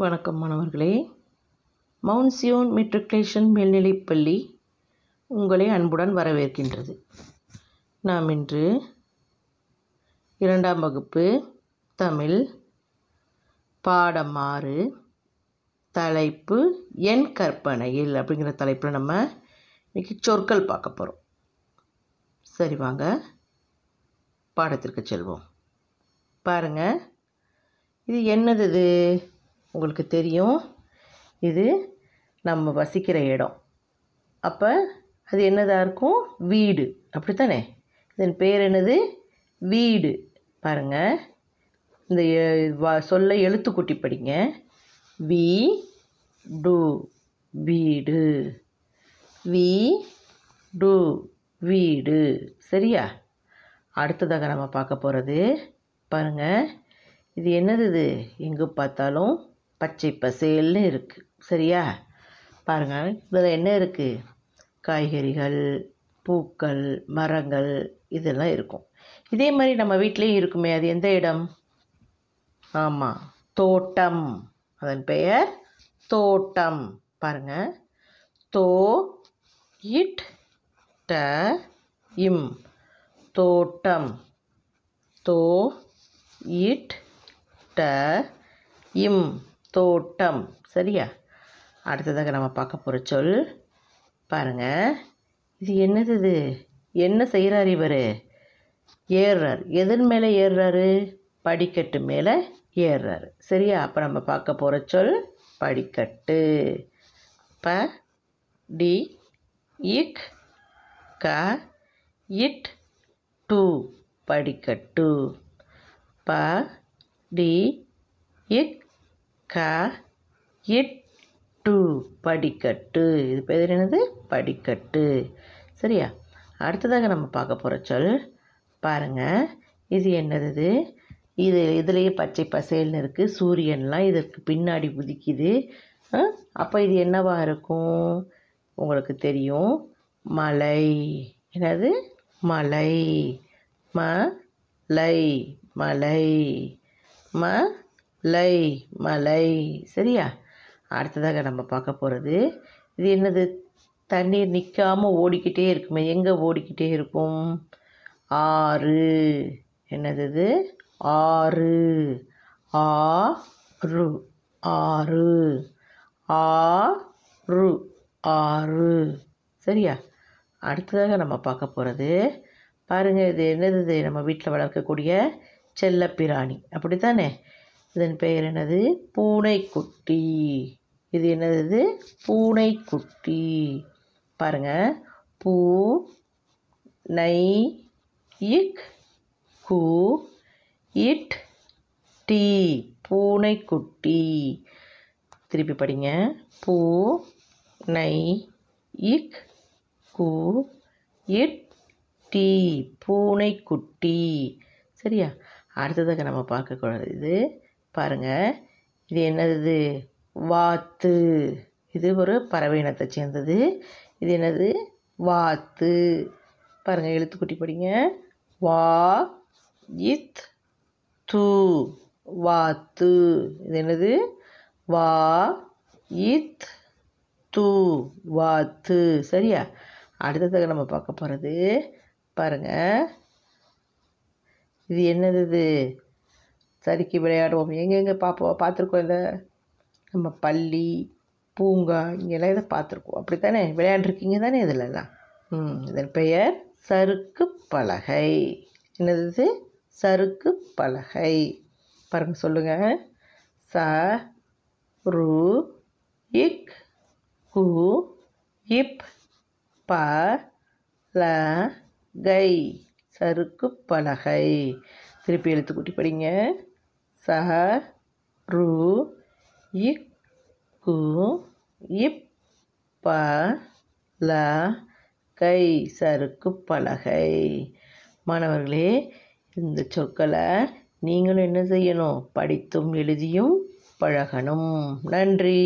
வணக்கம் மாணவர்களே mount Zion matriculation மேல்நிலைப்பள்ளி உங்களை அன்புடன் வரவேற்கின்றது நாம் இன்று இரண்டாம் வகுப்பு தமிழ் பாடம் ஆறு தலைப்பு என் கற்பனையில் அப்படிங்கிற தலைப்பில் நம்ம இன்றைக்கி சொற்கள் பார்க்க போகிறோம் சரி வாங்க பாடத்திற்கு செல்வோம் பாருங்கள் இது என்னது இது உங்களுக்கு தெரியும் இது நம்ம வசிக்கிற இடம் அப்போ அது என்னதாக இருக்கும் வீடு அப்படி தானே இதன் பேர் என்னது வீடு பாருங்கள் இந்த சொல்ல எழுத்துக்குட்டி படிங்க வி டு வீடு வி டு வீடு சரியா அடுத்ததாக நம்ம பார்க்க போகிறது பாருங்கள் இது என்னது இது எங்கே பார்த்தாலும் பச்சை பசேல்னு இருக்குது சரியா பாருங்கள் இதில் என்ன இருக்குது காய்கறிகள் பூக்கள் மரங்கள் இதெல்லாம் இருக்கும் இதே மாதிரி நம்ம வீட்லேயும் இருக்குமே அது எந்த இடம் ஆமாம் தோட்டம் அதன் பெயர் தோட்டம் பாருங்கள் தோ இட் ட இம் தோட்டம் தோ இட் ட இம் தோட்டம் சரியா அடுத்ததாக நம்ம பார்க்க போகிற சொல் பாருங்கள் இது என்னது இது என்ன செய்கிறார் இவர் ஏறுறார் எதன் மேலே ஏறுறாரு படிக்கட்டு மேலே ஏறுறாரு சரியா அப்போ நம்ம பார்க்க போகிற சொல் படிக்கட்டு ப டி இக் க இட் டூ படிக்கட்டு ப டி இக் க எட்டு படிக்கட்டு இது பேர் என்னது படிக்கட்டு சரியா அடுத்ததாக நம்ம பார்க்க போகிற சொல் பாருங்கள் இது என்னது இது இது இதுலேயே பச்சை பசேல்னு இருக்குது சூரியன்லாம் இதற்கு பின்னாடி உதிக்குது அப்போ இது என்னவாக இருக்கும் உங்களுக்கு தெரியும் மலை என்னது மலை லை மலை ம லை மலை சரியா அடுத்ததாக நம்ம பார்க்க போகிறது இது என்னது தண்ணீர் நிற்காமல் ஓடிக்கிட்டே இருக்குமே எங்கே ஓடிக்கிட்டே இருக்கும் ஆறு என்னது இது ஆறு ஆ ரு ஆறு ஆ ரு ஆறு சரியா அடுத்ததாக நம்ம பார்க்க போகிறது பாருங்கள் இது என்னது நம்ம வீட்டில் வளர்க்கக்கூடிய செல்லப்பிராணி அப்படி தானே இதன் பெயர் என்னது பூனைக்குட்டி இது என்னது பூனைக்குட்டி பாருங்கள் பூ நை இக் கு இட் டி பூனைக்குட்டி திருப்பி படிங்க பூ நை இக் கு இட் டி பூனைக்குட்டி சரியா அடுத்ததாக நம்ம பார்க்கக்கூடாது இது பாருங்கள் இது என்னது வாத்து இது ஒரு பறவை இனத்தை சேர்ந்தது இது என்னது வாத்து பாருங்கள் எழுத்துக்குட்டி படிங்க வா இத் தூ வாத்து இது என்னது வா இத் தூ வாத்து சரியா அடுத்ததாக நம்ம பார்க்க போகிறது பாருங்கள் இது என்னது சறுக்கி விளையாடுவோம் எங்கெங்கே பார்ப்போம் பார்த்துருக்கோம் இந்த நம்ம பள்ளி பூங்கா இங்கெல்லாம் இதை பார்த்துருக்கோம் அப்படி தானே விளையாண்டுருக்கீங்க தானே இதிலெல்லாம் ம் இதன் பெயர் சறுக்கு பலகை என்னது சறுக்கு பலகை பாருங்கள் சொல்லுங்கள் ச ரு இக் கு இப் ப ல கை சறுக்கு பலகை திருப்பி எழுத்துக்குட்டி படிங்க ச ரு இக் கு இப் ப ல கை சறுக்கு பலகை மாணவர்களே இந்த சொற்களை நீங்களும் என்ன செய்யணும் படித்தும் எழுதியும் பழகணும் நன்றி